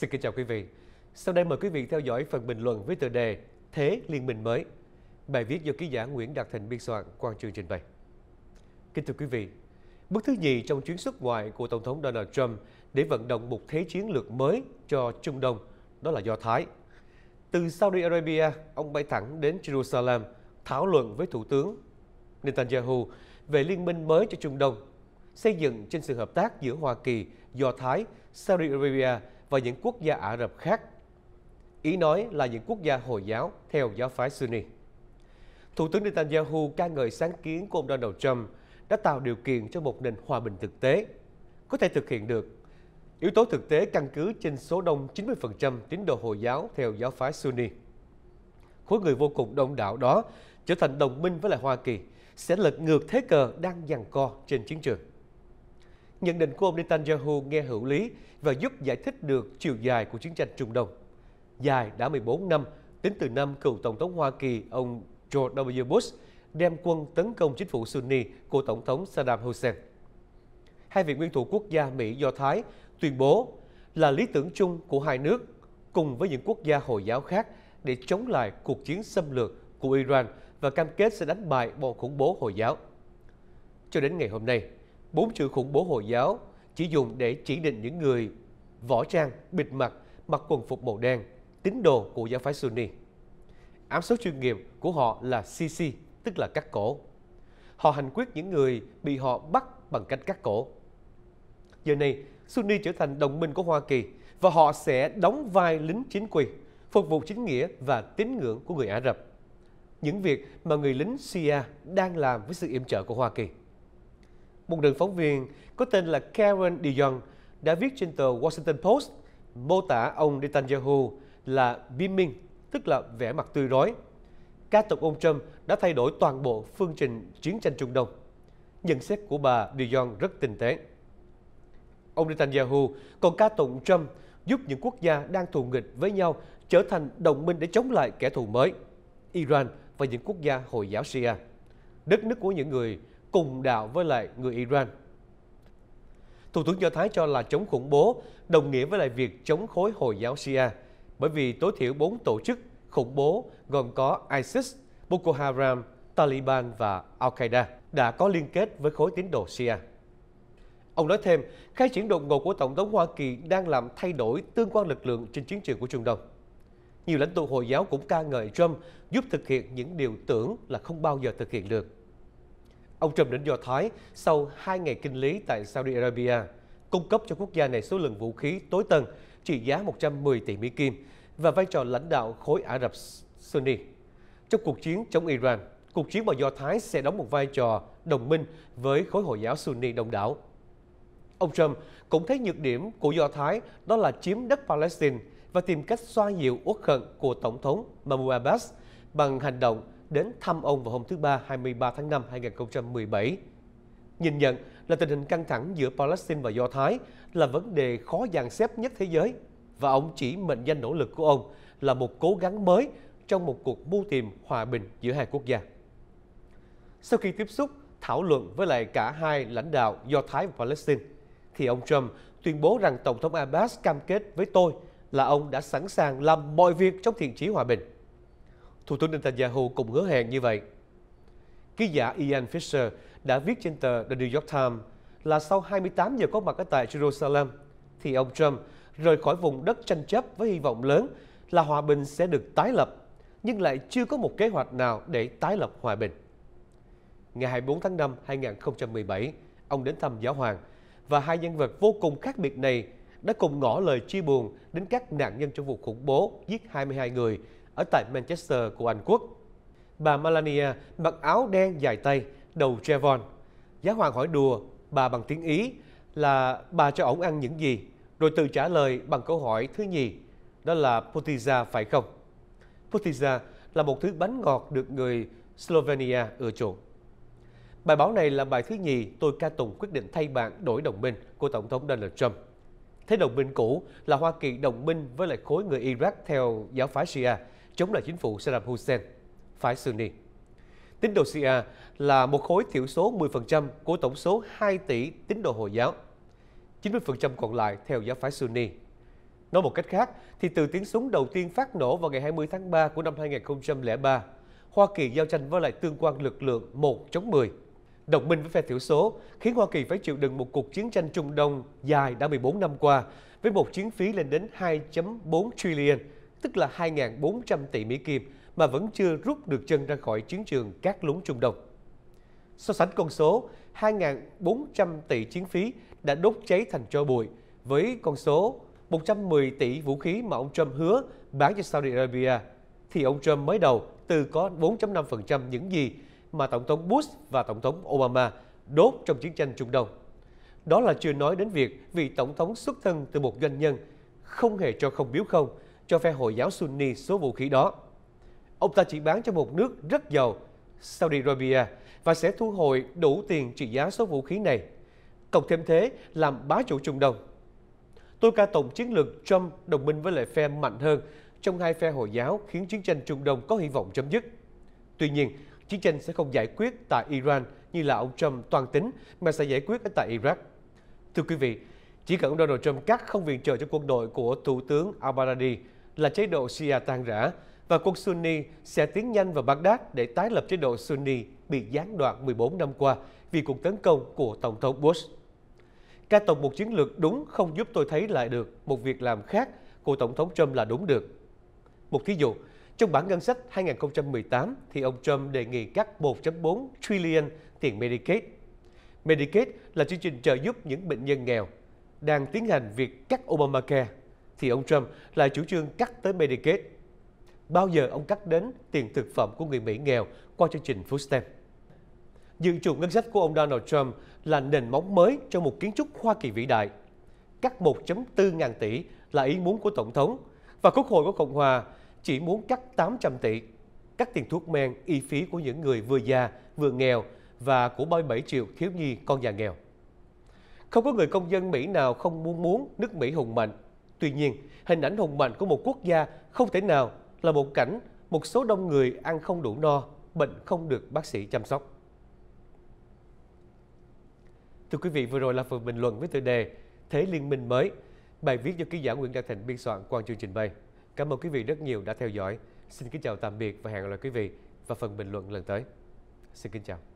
Xin kính chào quý vị. Sau đây mời quý vị theo dõi phần bình luận với tựa đề Thế Liên minh mới. Bài viết do ký giả Nguyễn Đạt Thịnh biên soạn qua chương trình bày. Kính thưa quý vị, bước thứ nhì trong chuyến xuất ngoại của Tổng thống Donald Trump để vận động một thế chiến lược mới cho Trung Đông, đó là Do Thái. Từ Saudi Arabia, ông bay thẳng đến Jerusalem thảo luận với Thủ tướng Netanyahu về liên minh mới cho Trung Đông, xây dựng trên sự hợp tác giữa Hoa Kỳ, Do Thái, Saudi Arabia và những quốc gia Ả Rập khác. Ý nói là những quốc gia Hồi giáo theo giáo phái Sunni. Thủ tướng Netanyahu ca ngợi sáng kiến của ông Donald Trump đã tạo điều kiện cho một nền hòa bình thực tế, có thể thực hiện được. Yếu tố thực tế căn cứ trên số đông 90% tín đồ Hồi giáo theo giáo phái Sunni. Khối người vô cùng đông đảo đó trở thành đồng minh với lại Hoa Kỳ, sẽ lật ngược thế cờ đang giằng co trên chiến trường. Nhận định của ông Netanyahu nghe hữu lý và giúp giải thích được chiều dài của chiến tranh Trung Đông. Dài đã 14 năm, tính từ năm cựu Tổng thống Hoa Kỳ ông George W. Bush đem quân tấn công chính phủ Sunni của Tổng thống Saddam Hussein. Hai vị nguyên thủ quốc gia Mỹ-Do Thái tuyên bố là lý tưởng chung của hai nước cùng với những quốc gia Hồi giáo khác để chống lại cuộc chiến xâm lược của Iran và cam kết sẽ đánh bại bọn khủng bố Hồi giáo. Cho đến ngày hôm nay, bốn chữ khủng bố Hồi giáo chỉ dùng để chỉ định những người võ trang, bịt mặt, mặc quần phục màu đen, tín đồ của giáo phái Sunni. Ám số chuyên nghiệp của họ là CC tức là cắt cổ. Họ hành quyết những người bị họ bắt bằng cách cắt cổ. Giờ này, Sunni trở thành đồng minh của Hoa Kỳ và họ sẽ đóng vai lính chính quy, phục vụ chính nghĩa và tín ngưỡng của người Ả Rập. Những việc mà người lính Shia đang làm với sự yểm trợ của Hoa Kỳ một nữ phóng viên có tên là Karen DeYoung đã viết trên tờ Washington Post mô tả ông Netanyahu là beaming, tức là vẻ mặt tươi rói. Các tổng ông Trump đã thay đổi toàn bộ phương trình chiến tranh Trung Đông. Nhận xét của bà DeYoung rất tinh tế. Ông Netanyahu còn ca tụng Trump giúp những quốc gia đang thù nghịch với nhau trở thành đồng minh để chống lại kẻ thù mới, Iran và những quốc gia Hồi giáo Shia. Đất nước của những người cùng đạo với lại người Iran. Thủ tướng Do Thái cho là chống khủng bố đồng nghĩa với lại việc chống khối Hồi giáo Shia, bởi vì tối thiểu 4 tổ chức khủng bố gồm có ISIS, Boko Haram, Taliban và Al-Qaeda đã có liên kết với khối tín đồ Shia. Ông nói thêm, khai triển đột ngột của Tổng thống Hoa Kỳ đang làm thay đổi tương quan lực lượng trên chiến trường của Trung Đông. Nhiều lãnh tụ Hồi giáo cũng ca ngợi Trump giúp thực hiện những điều tưởng là không bao giờ thực hiện được. Ông Trump đến Do Thái sau hai ngày kinh lý tại Saudi Arabia, cung cấp cho quốc gia này số lượng vũ khí tối tân trị giá 110 tỷ Mỹ Kim và vai trò lãnh đạo khối Ả Rập Sunni. Trong cuộc chiến chống Iran, cuộc chiến mà Do Thái sẽ đóng một vai trò đồng minh với khối Hồi giáo Sunni đông đảo. Ông Trump cũng thấy nhược điểm của Do Thái đó là chiếm đất Palestine và tìm cách xoa dịu uất hận của Tổng thống Mahmoud Abbas bằng hành động đến thăm ông vào hôm thứ Ba 23 tháng 5 2017. Nhìn nhận là tình hình căng thẳng giữa Palestine và Do Thái là vấn đề khó dàn xếp nhất thế giới và ông chỉ mệnh danh nỗ lực của ông là một cố gắng mới trong một cuộc mưu tìm hòa bình giữa hai quốc gia. Sau khi tiếp xúc, thảo luận với lại cả hai lãnh đạo Do Thái và Palestine, thì ông Trump tuyên bố rằng Tổng thống Abbas cam kết với tôi là ông đã sẵn sàng làm mọi việc trong thiện chí hòa bình. Thủ tướng Netanyahu cũng hứa hẹn như vậy. Ký giả Ian Fisher đã viết trên tờ The New York Times là sau 28 giờ có mặt ở tại Jerusalem, thì ông Trump rời khỏi vùng đất tranh chấp với hy vọng lớn là hòa bình sẽ được tái lập, nhưng lại chưa có một kế hoạch nào để tái lập hòa bình. Ngày 24 tháng 5 2017, ông đến thăm giáo hoàng và hai nhân vật vô cùng khác biệt này đã cùng ngỏ lời chia buồn đến các nạn nhân trong vụ khủng bố giết 22 người ở tại Manchester của Anh Quốc. Bà Melania mặc áo đen dài tay, đầu trevon. Giáo hoàng hỏi đùa bà bằng tiếng Ý là bà cho ổng ăn những gì, rồi tự trả lời bằng câu hỏi thứ nhì, đó là potiza phải không? Potiza là một thứ bánh ngọt được người Slovenia ưa chuộng. Bài báo này là bài thứ nhì tôi ca tụng quyết định thay bạn đổi đồng minh của Tổng thống Donald Trump. Thế đồng minh cũ là Hoa Kỳ đồng minh với lại khối người Iraq theo giáo phái Shia chống lại chính phủ Saddam Hussein, phái Sunni. Tín đồ Shia là một khối thiểu số 10% của tổng số 2 tỷ tín đồ Hồi giáo, 90% còn lại theo giáo phái Sunni. Nói một cách khác, thì từ tiếng súng đầu tiên phát nổ vào ngày 20 tháng 3 của năm 2003, Hoa Kỳ giao tranh với lại tương quan lực lượng 1 chống 10. Đồng minh với phe thiểu số khiến Hoa Kỳ phải chịu đựng một cuộc chiến tranh Trung Đông dài đã 14 năm qua với một chiến phí lên đến 2.4 trillion tức là 2.400 tỷ Mỹ Kim mà vẫn chưa rút được chân ra khỏi chiến trường các lúng Trung Đông. So sánh con số 2.400 tỷ chiến phí đã đốt cháy thành tro bụi với con số 110 tỷ vũ khí mà ông Trump hứa bán cho Saudi Arabia, thì ông Trump mới đầu từ có 4.5% những gì mà Tổng thống Bush và Tổng thống Obama đốt trong chiến tranh Trung Đông. Đó là chưa nói đến việc vị Tổng thống xuất thân từ một doanh nhân không hề cho không biếu không cho phe Hồi giáo Sunni số vũ khí đó. Ông ta chỉ bán cho một nước rất giàu, Saudi Arabia, và sẽ thu hồi đủ tiền trị giá số vũ khí này. Cộng thêm thế, làm bá chủ Trung Đông. Tôi ca tổng chiến lược Trump đồng minh với lại phe mạnh hơn trong hai phe Hồi giáo khiến chiến tranh Trung Đông có hy vọng chấm dứt. Tuy nhiên, chiến tranh sẽ không giải quyết tại Iran như là ông Trump toàn tính mà sẽ giải quyết ở tại Iraq. Thưa quý vị, chỉ cần ông Donald Trump cắt không viện trợ cho quân đội của Thủ tướng al-Baghdadi là chế độ Shia tan rã và quân Sunni sẽ tiến nhanh vào Baghdad để tái lập chế độ Sunni bị gián đoạn 14 năm qua vì cuộc tấn công của Tổng thống Bush. Ca tổng một chiến lược đúng không giúp tôi thấy lại được một việc làm khác của Tổng thống Trump là đúng được. Một thí dụ, trong bản ngân sách 2018 thì ông Trump đề nghị cắt 1.4 trillion tiền Medicaid. Medicaid là chương trình trợ giúp những bệnh nhân nghèo đang tiến hành việc cắt Obamacare thì ông Trump lại chủ trương cắt tới Medicaid. Bao giờ ông cắt đến tiền thực phẩm của người Mỹ nghèo qua chương trình Food Stamp? Dự trù ngân sách của ông Donald Trump là nền móng mới cho một kiến trúc Hoa Kỳ vĩ đại. Cắt 1.4 ngàn tỷ là ý muốn của Tổng thống và Quốc hội của Cộng hòa chỉ muốn cắt 800 tỷ. Cắt tiền thuốc men, y phí của những người vừa già, vừa nghèo và của 37 triệu thiếu nhi con già nghèo. Không có người công dân Mỹ nào không muốn muốn nước Mỹ hùng mạnh Tuy nhiên, hình ảnh hùng mạnh của một quốc gia không thể nào là một cảnh một số đông người ăn không đủ no, bệnh không được bác sĩ chăm sóc. Thưa quý vị, vừa rồi là phần bình luận với tựa đề Thế liên minh mới, bài viết do ký giả Nguyễn Đăng Thịnh biên soạn Quan chương trình bày. Cảm ơn quý vị rất nhiều đã theo dõi. Xin kính chào tạm biệt và hẹn gặp lại quý vị vào phần bình luận lần tới. Xin kính chào.